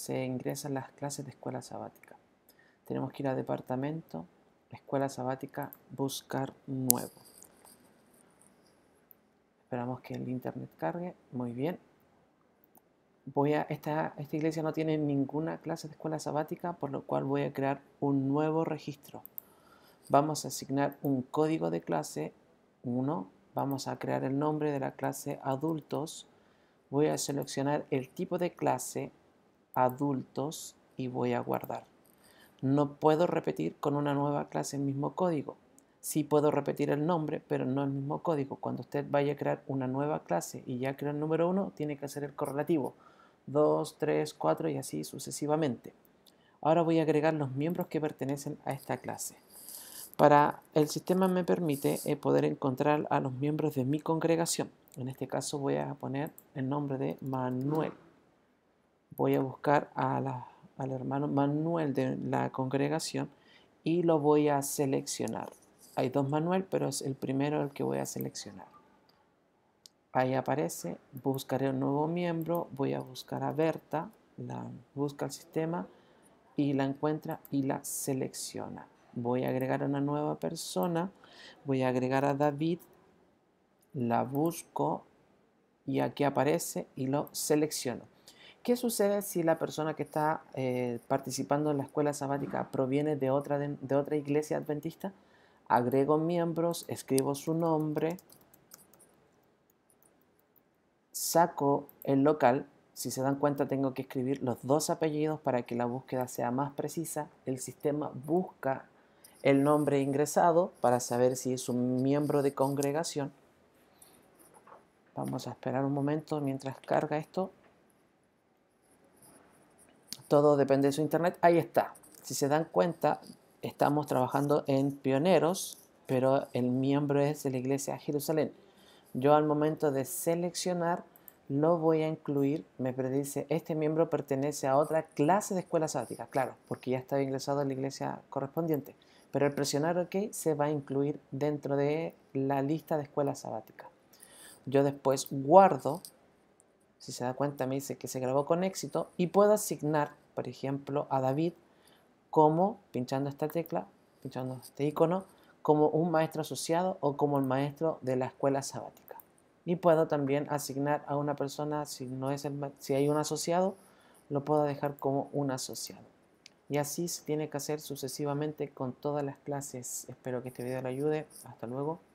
se ingresan las clases de escuela sabática. Tenemos que ir a departamento, escuela sabática, buscar nuevo. Esperamos que el internet cargue. Muy bien. Voy a, esta, esta iglesia no tiene ninguna clase de escuela sabática, por lo cual voy a crear un nuevo registro. Vamos a asignar un código de clase 1. Vamos a crear el nombre de la clase adultos. Voy a seleccionar el tipo de clase adultos y voy a guardar. No puedo repetir con una nueva clase el mismo código. Sí puedo repetir el nombre, pero no el mismo código. Cuando usted vaya a crear una nueva clase y ya crea el número 1, tiene que hacer el correlativo. 2, 3, 4 y así sucesivamente. Ahora voy a agregar los miembros que pertenecen a esta clase. Para el sistema me permite eh, poder encontrar a los miembros de mi congregación. En este caso voy a poner el nombre de Manuel voy a buscar al hermano Manuel de la congregación y lo voy a seleccionar. Hay dos Manuel, pero es el primero el que voy a seleccionar. Ahí aparece, buscaré un nuevo miembro, voy a buscar a Berta, la busca el sistema y la encuentra y la selecciona. Voy a agregar a una nueva persona, voy a agregar a David, la busco y aquí aparece y lo selecciono. ¿Qué sucede si la persona que está eh, participando en la escuela sabática proviene de otra, de otra iglesia adventista? Agrego miembros, escribo su nombre, saco el local. Si se dan cuenta, tengo que escribir los dos apellidos para que la búsqueda sea más precisa. El sistema busca el nombre ingresado para saber si es un miembro de congregación. Vamos a esperar un momento mientras carga esto todo depende de su internet. Ahí está. Si se dan cuenta, estamos trabajando en pioneros, pero el miembro es de la iglesia de Jerusalén. Yo al momento de seleccionar lo voy a incluir, me predice, este miembro pertenece a otra clase de escuela sabática, claro, porque ya está ingresado en la iglesia correspondiente, pero al presionar OK se va a incluir dentro de la lista de escuelas sabáticas. Yo después guardo si se da cuenta me dice que se grabó con éxito y puedo asignar, por ejemplo, a David como, pinchando esta tecla, pinchando este icono, como un maestro asociado o como el maestro de la escuela sabática. Y puedo también asignar a una persona, si, no es si hay un asociado, lo puedo dejar como un asociado. Y así se tiene que hacer sucesivamente con todas las clases. Espero que este video le ayude. Hasta luego.